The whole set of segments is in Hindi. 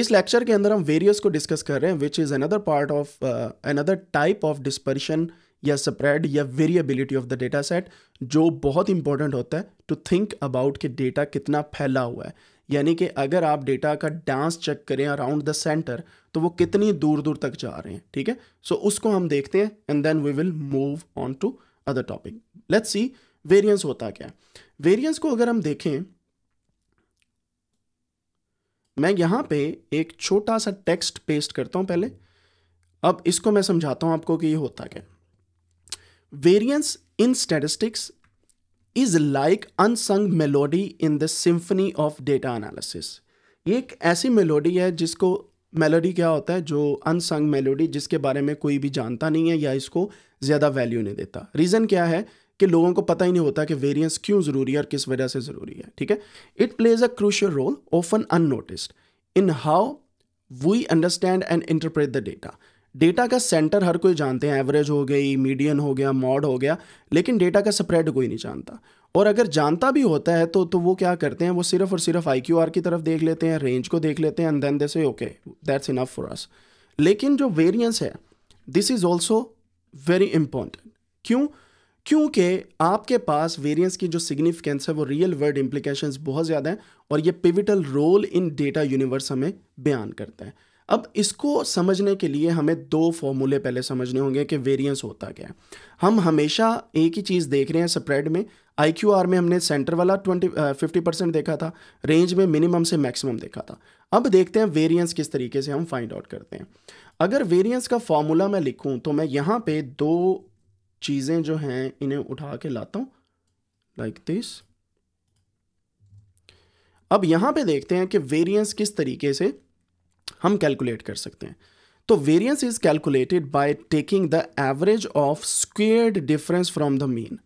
इस लेक्चर के अंदर हम वेरियस को डिस्कस कर रहे हैं which is another part of another type of dispersion या स्प्रेड या variability of the data set जो बहुत इंपॉर्टेंट होता है टू थिंक अबाउट कि डेटा कितना फैला हुआ है यानी कि अगर आप डेटा का डांस चेक करें अराउंड द सेंटर तो वो कितनी दूर दूर तक जा रहे हैं ठीक है सो so, उसको हम देखते हैं and then we will move on to other topic let's see variance होता क्या है वेरियंस को अगर हम देखें मैं यहाँ पे एक छोटा सा टेक्स्ट पेस्ट करता हूँ पहले अब इसको मैं समझाता हूँ आपको कि ये होता क्या variance in statistics is like unsung melody in the symphony of data analysis ये एक ऐसी मेलोडी है जिसको मेलोडी क्या होता है जो अनसंग मेलोडी जिसके बारे में कोई भी जानता नहीं है या इसको ज़्यादा वैल्यू नहीं देता रीज़न क्या है कि लोगों को पता ही नहीं होता कि वेरियंस क्यों ज़रूरी है और किस वजह से ज़रूरी है ठीक है it plays a crucial role often unnoticed in how we understand and interpret the data data का सेंटर हर कोई जानते हैं एवरेज हो गई मीडियन हो गया मॉड हो गया लेकिन डेटा का स्प्रेड कोई नहीं जानता और अगर जानता भी होता है तो तो वो क्या करते हैं वो सिर्फ और सिर्फ आई की तरफ देख लेते हैं रेंज को देख लेते हैं and then they okay that's enough for us लेकिन जो वेरियंस है this is also very important क्यों क्योंकि आपके पास वेरिएंस की जो सिग्निफिकेंस है वो रियल वर्ल्ड इम्प्लीकेशन बहुत ज़्यादा हैं और ये pivotal role in data universe हमें बयान करता है अब इसको समझने के लिए हमें दो फॉर्मूले पहले समझने होंगे कि वेरिएंस होता क्या है हम हमेशा एक ही चीज़ देख रहे हैं स्प्रेड में आई में हमने सेंटर वाला ट्वेंटी फिफ्टी परसेंट देखा था रेंज में मिनिमम से मैक्सिमम देखा था अब देखते हैं वेरिएंस किस तरीके से हम फाइंड आउट करते हैं अगर वेरिएंस का फॉर्मूला मैं लिखूं तो मैं यहाँ पे दो चीज़ें जो हैं इन्हें उठा के लाता हूँ लाइक दिस अब यहाँ पे देखते हैं कि वेरिएंस किस तरीके से हम कैलकुलेट कर सकते हैं तो variance is calculated by taking the average of squared difference from the mean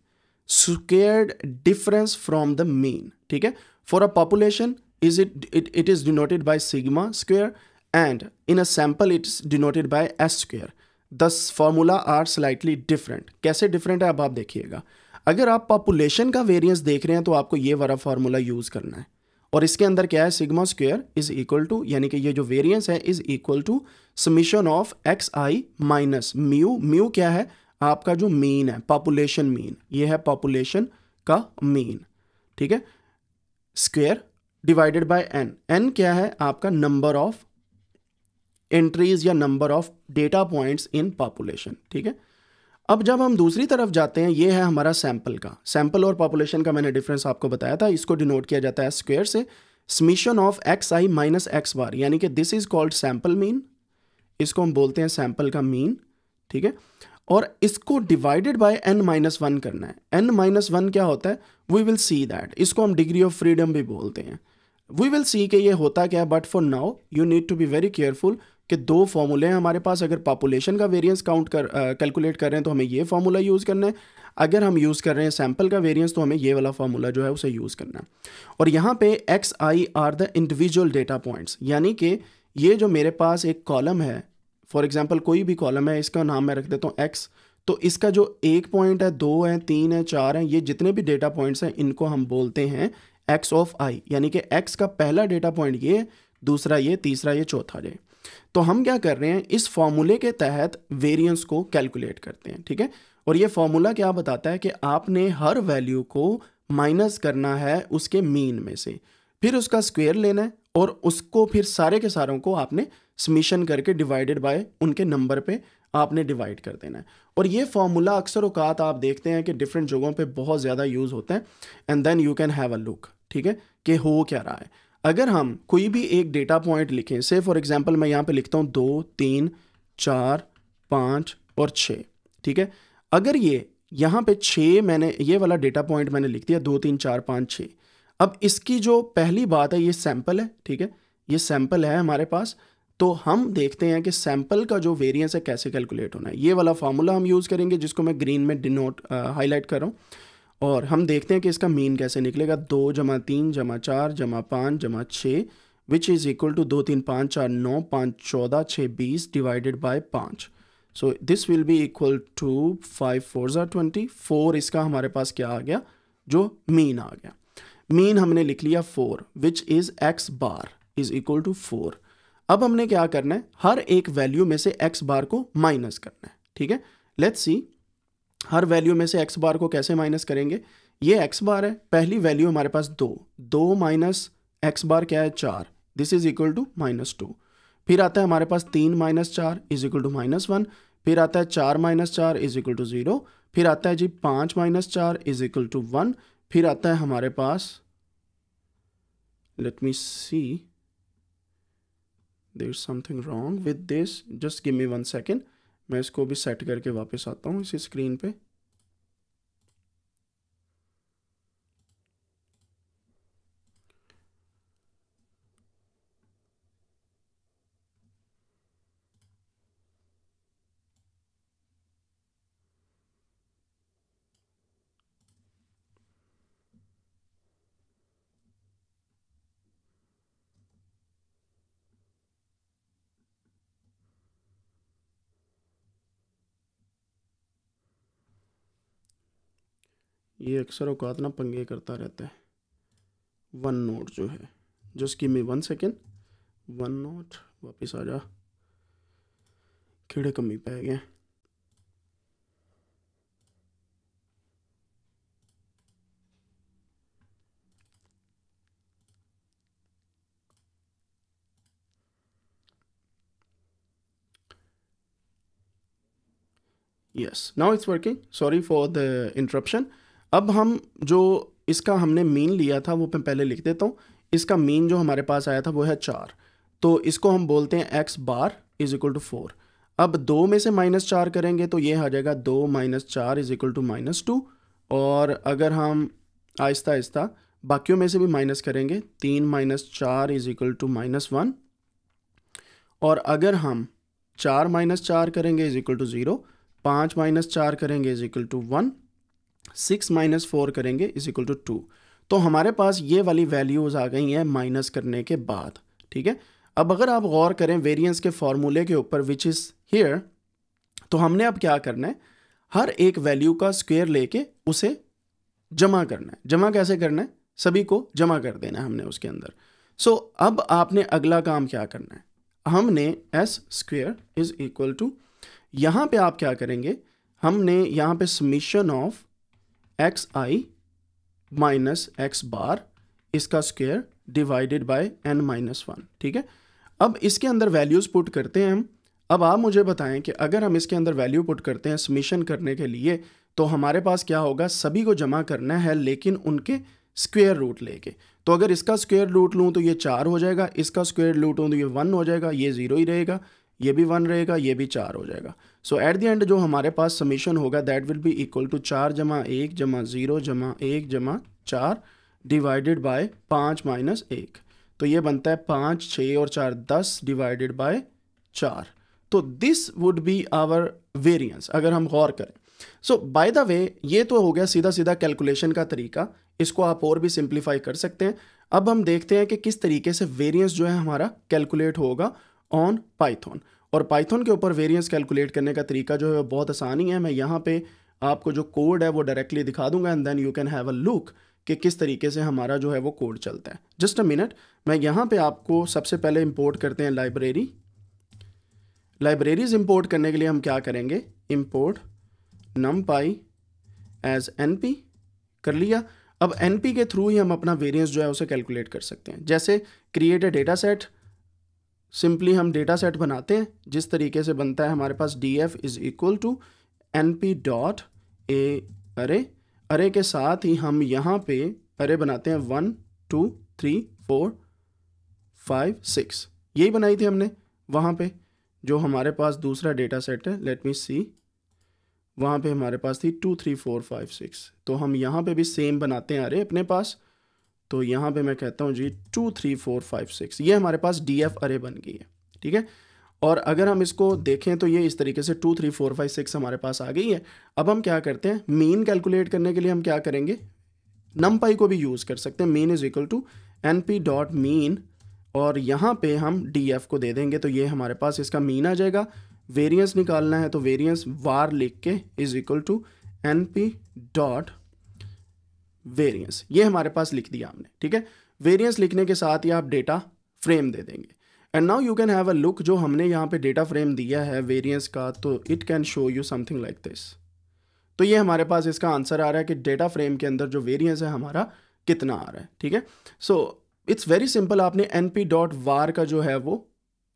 squared difference from the mean ठीक है for a population is it it it is denoted by sigma square and in a it is denoted by S square this formula are slightly different कैसे डिफरेंट है अब आप देखिएगा अगर आप पॉपुलेशन का वेरियंस देख रहे हैं तो आपको ये वाला फार्मूला यूज़ करना है और इसके अंदर क्या है sigma square is equal to यानी कि ये जो वेरियंस है is equal to summation of X I minus mu mu क्या है आपका जो मीन है पॉपुलेशन मीन ये है पॉपुलेशन का मीन ठीक है square divided by N N क्या है आपका नंबर ऑफ एंट्रीज या number of data points in population ठीक है अब जब हम दूसरी तरफ जाते हैं ये है हमारा सैंपल का सैंपल और पॉपुलेशन का मैंने डिफरेंस आपको बताया था इसको डिनोट किया जाता है स्क्वेयर से summation of X I minus X bar यानी कि this is called sample mean इसको हम बोलते हैं सैंपल का मीन ठीक है और इसको divided by N minus one करना है एन माइनस वन क्या होता है वी विल सी दैट इसको हम डिग्री ऑफ फ्रीडम भी बोलते हैं वी विल सी कि ये होता क्या है but for now you need to be very careful कि दो फार्मूले हैं हमारे पास अगर पॉपुलेशन का वेरिएंस काउंट कर कैलकुलेट कर रहे हैं तो हमें ये फार्मूला यूज़ करना है अगर हम यूज़ कर रहे हैं सैम्पल का वेरिएंस तो हमें ये वाला फार्मूला जो है उसे यूज़ करना है और यहाँ पे X I are the individual data points यानी कि ये जो मेरे पास एक कॉलम है फॉर एग्जाम्पल कोई भी कॉलम है इसका नाम मैं रख देता हूँ एक्स तो इसका जो एक पॉइंट है दो है तीन है चार है ये जितने भी डेटा पॉइंट्स हैं इनको हम बोलते हैं एक्स ऑफ आई यानी कि एक्स का पहला डेटा पॉइंट ये दूसरा ये तीसरा ये चौथा ये तो हम क्या कर रहे हैं इस फॉर्मूले के तहत वेरिएंस को कैलकुलेट करते हैं ठीक है और ये फॉर्मूला क्या बताता है कि आपने हर वैल्यू को माइनस करना है उसके मीन में से फिर उसका स्क्वेयर लेना है और उसको फिर सारे के सारों को आपने समीशन करके डिवाइडेड बाय उनके नंबर पे आपने डिवाइड कर देना है और ये फॉर्मूला अक्सर अवकात आप देखते हैं कि डिफरेंट जगहों पे बहुत ज़्यादा यूज़ होते हैं and then you can have a look ठीक है कि हो क्या रहा है अगर हम कोई भी एक डेटा पॉइंट लिखें से फॉर एग्जांपल मैं यहाँ पे लिखता हूँ दो तीन चार पाँच और छः ठीक है अगर ये यहाँ पे छः मैंने ये वाला डेटा पॉइंट मैंने लिख दिया दो तीन चार पाँच छः अब इसकी जो पहली बात है ये सैंपल है ठीक है ये सैंपल है हमारे पास तो हम देखते हैं कि सैंपल का जो वेरिएंस है कैसे कैलकुलेट होना है ये वाला फार्मूला हम यूज़ करेंगे जिसको मैं ग्रीन में डिनोट हाईलाइट कर रहा हूँ और हम देखते हैं कि इसका मीन कैसे निकलेगा दो जमा तीन जमा चार जमा पाँच जमा छः विच इज़ इक्वल टू दो तीन पाँच चार नौ पाँच चौदह छः बीस डिवाइडेड बाय पाँच so this will be equal to five four are twenty four इसका हमारे पास क्या आ गया जो मीन आ गया मीन हमने लिख लिया four which is X bar is equal to four अब हमने क्या करना है हर एक वैल्यू में से एक्स बार को माइनस करना है ठीक है लेट्स सी हर वैल्यू में से एक्स बार को कैसे माइनस करेंगे ये एक्स बार है पहली वैल्यू हमारे पास दो दो माइनस एक्स बार क्या है चार this is equal to minus two फिर आता है हमारे पास तीन माइनस चार is equal to minus one फिर आता है चार माइनस चार इज इक्वल टू ज़ीरो फिर आता है जी पाँच माइनस चार इज इक्वल टू वन फिर आता है हमारे पास let me see there something wrong with this just give me one second मैं इसको भी सेट करके वापस आता हूँ इसी स्क्रीन पे ये अक्सर औकात ना पंगे करता रहता है वन नोट जो है just give me one second OneNote वापस आ जा कीड़े कमी पै गए yes now it's working sorry for the interruption अब हम जो इसका हमने मीन लिया था वो मैं पहले लिख देता हूँ इसका मीन जो हमारे पास आया था वो है चार तो इसको हम बोलते हैं X bar is equal to four अब दो में से माइनस चार करेंगे तो ये आ जाएगा दो माइनस चार is equal to minus two और अगर हम आहिस्ता आहिस्ता बाकियों में से भी माइनस करेंगे तीन माइनस चार is equal to minus one और अगर हम चार माइनस चार करेंगे इज इक्वल टू ज़ीरो पाँच माइनस चार करेंगे is equal to one six minus four करेंगे इज इक्वल टू टू तो हमारे पास ये वाली वैल्यूज़ आ गई हैं माइनस करने के बाद ठीक है अब अगर आप गौर करें वेरिएंस के फॉर्मूले के ऊपर विच इज़ हेयर तो हमने अब क्या करना है हर एक वैल्यू का स्क्वेयर लेके उसे जमा करना है जमा कैसे करना है सभी को जमा कर देना है हमने उसके अंदर सो so, अब आपने अगला काम क्या करना है हमने S square is equal to यहाँ पे आप क्या करेंगे हमने यहाँ पे summation of X I minus X bar इसका square divided by N minus one ठीक है अब इसके अंदर वैल्यूज़ पुट करते हैं हम अब आप मुझे बताएं कि अगर हम इसके अंदर वैल्यू पुट करते हैं समीशन करने के लिए तो हमारे पास क्या होगा सभी को जमा करना है लेकिन उनके स्क्वेयर रूट लेके तो अगर इसका स्क्वेयर रूट लूँ तो ये चार हो जाएगा इसका स्क्वेयर रूट लूँ तो ये वन हो जाएगा ये ज़ीरो ही रहेगा ये भी वन रहेगा ये भी चार हो जाएगा सो एट द एंड जो हमारे पास समीशन होगा that will be equal to चार जमा एक जमा ज़ीरो जमा एक जमा चार डिवाइडेड बाय पाँच माइनस एक तो ये बनता है पाँच छः और चार दस डिवाइडेड बाय चार तो this would be our variance अगर हम गौर करें सो बाय द वे ये तो हो गया सीधा सीधा कैलकुलेशन का तरीका इसको आप और भी सिंप्लीफाई कर सकते हैं अब हम देखते हैं कि किस तरीके से वेरियंस जो है हमारा कैलकुलेट होगा ऑन पाइथन और पाइथन के ऊपर वेरिएंस कैलकुलेट करने का तरीका जो है वो बहुत आसान ही है मैं यहाँ पे आपको जो कोड है वो डायरेक्टली दिखा दूंगा and then you can have a look कि किस तरीके से हमारा जो है वो कोड चलता है जस्ट अ मिनट मैं यहाँ पे आपको सबसे पहले इंपोर्ट करते हैं लाइब्रेरी लाइब्रेरीज इंपोर्ट करने के लिए हम क्या करेंगे import numpy as N P कर लिया अब एन पी के थ्रू ही हम अपना वेरियंस जो है उसे कैलकुलेट कर सकते हैं जैसे create a data set simply हम डेटा सेट बनाते हैं जिस तरीके से बनता है हमारे पास D F is equal to N P dot a array array के साथ ही हम यहाँ पे अरे बनाते हैं one two three four five six यही बनाई थी हमने वहाँ पे जो हमारे पास दूसरा डेटा सेट है लेट मी सी वहाँ पे हमारे पास थी two three four five six तो हम यहाँ पे भी सेम बनाते हैं अरे अपने पास तो यहाँ पे मैं कहता हूँ जी two three four five six ये हमारे पास डी एफ अरे बन गई है ठीक है और अगर हम इसको देखें तो ये इस तरीके से two three four five six हमारे पास आ गई है अब हम क्या करते हैं मीन कैलकुलेट करने के लिए हम क्या करेंगे नम पाई को भी यूज़ कर सकते हैं mean is equal to N P dot mean और यहाँ पे हम डी एफ को दे देंगे तो ये हमारे पास इसका मीन आ जाएगा वेरियंस निकालना है तो वेरियंस वार लिख के is equal to N P dot variance ये हमारे पास लिख दिया हमने ठीक है वेरियंस लिखने के साथ ही आप डेटा फ्रेम दे देंगे and now you can have a look जो हमने यहाँ पे डेटा फ्रेम दिया है वेरियंस का तो it can show you something like this तो ये हमारे पास इसका आंसर आ रहा है कि डेटा फ्रेम के अंदर जो वेरियंस है हमारा कितना आ रहा है ठीक है सो इट्स वेरी सिंपल आपने एन पी डॉट वार का जो है वो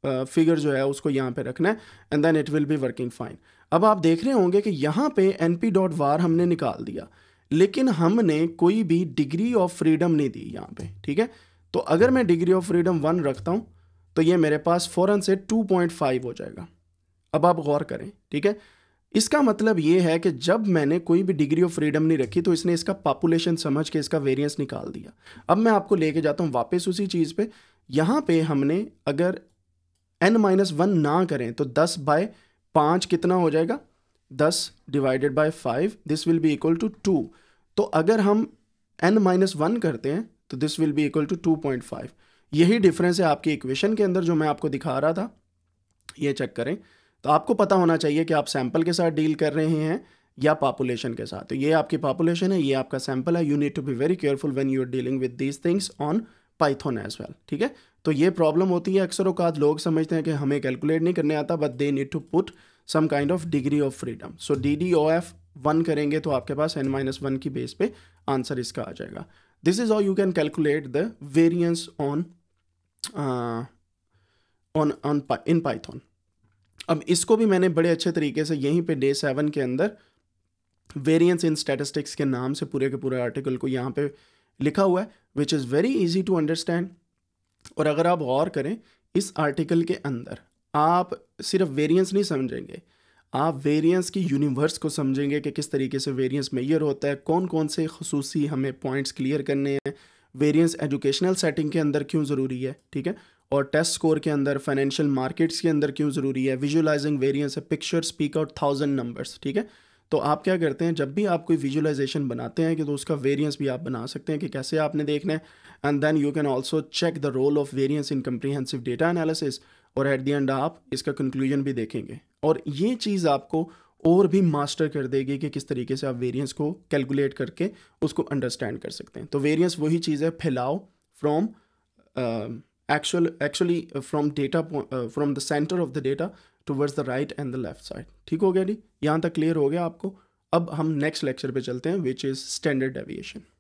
फिगर uh, जो है उसको यहाँ पे रखना है and then it will be working fine अब आप देख रहे होंगे कि यहाँ पे एन पी डॉट वार हमने निकाल दिया लेकिन हमने कोई भी डिग्री ऑफ फ्रीडम नहीं दी यहाँ पे ठीक है तो अगर मैं डिग्री ऑफ फ्रीडम वन रखता हूँ तो ये मेरे पास फ़ौरन से टू पॉइंट फाइव हो जाएगा अब आप गौर करें ठीक है इसका मतलब ये है कि जब मैंने कोई भी डिग्री ऑफ फ्रीडम नहीं रखी तो इसने इसका पॉपुलेशन समझ के इसका वेरियंस निकाल दिया अब मैं आपको लेके जाता हूँ वापस उसी चीज़ पर यहाँ पर हमने अगर एन माइनस वन ना करें तो दस बाय पाँच कितना हो जाएगा दस divided by five this will be equal to two तो अगर हम एन माइनस वन करते हैं तो this will be equal to two point five यही डिफरेंस है आपकी इक्वेशन के अंदर जो मैं आपको दिखा रहा था ये चेक करें तो आपको पता होना चाहिए कि आप सैंपल के साथ डील कर रहे हैं या पॉपुलेशन के साथ तो ये आपकी पॉपुलेशन है ये आपका सैंपल है you need to be very careful when you are dealing with these things on Python as well ठीक है तो ये प्रॉब्लम होती है अक्सर अवकात लोग समझते हैं कि हमें कैलकुलेट नहीं करने आता but they need to put some kind of degree of freedom so D D O F one करेंगे तो आपके पास एन माइनस वन की बेस पे आंसर इसका आ जाएगा this is all you can calculate the variance on on on in Python अब इसको भी मैंने बड़े अच्छे तरीके से यहीं पे डे सेवन के अंदर वेरियंस इन स्टेटिस्टिक्स के नाम से पूरे के पूरे आर्टिकल को यहाँ पे लिखा हुआ है which is very easy to understand और अगर आप गौर करें इस आर्टिकल के अंदर आप सिर्फ वेरिएंस नहीं समझेंगे आप वेरिएंस की यूनिवर्स को समझेंगे कि किस तरीके से वेरिएंस मेयर होता है कौन कौन से खसूसी हमें पॉइंट्स क्लियर करने हैं वेरिएंस एजुकेशनल सेटिंग के अंदर क्यों ज़रूरी है ठीक है और टेस्ट स्कोर के अंदर फाइनेंशियल मार्केट्स के अंदर क्यों ज़रूरी है विजुअलाइजिंग वेरियंस है picture speak out thousand numbers ठीक है तो आप क्या करते हैं जब भी आप कोई विजुअलाइजेशन बनाते हैं कि तो उसका वेरिएंस भी आप बना सकते हैं कि कैसे आपने देखना है and then you can also check the role of variance in comprehensive data analysis और एट दी एंड आप इसका कंक्लूजन भी देखेंगे और ये चीज़ आपको और भी मास्टर कर देगी कि किस तरीके से आप वेरिएंस को कैलकुलेट करके उसको अंडरस्टैंड कर सकते हैं तो वेरिएंस वही चीज़ है फैलाओ from actual actually from data from the center of the data towards the right and the left side ठीक हो गया जी यहाँ तक क्लियर हो गया आपको अब हम नेक्स्ट लेक्चर पे चलते हैं विच इज़ स्टैंडर्ड डेविएशन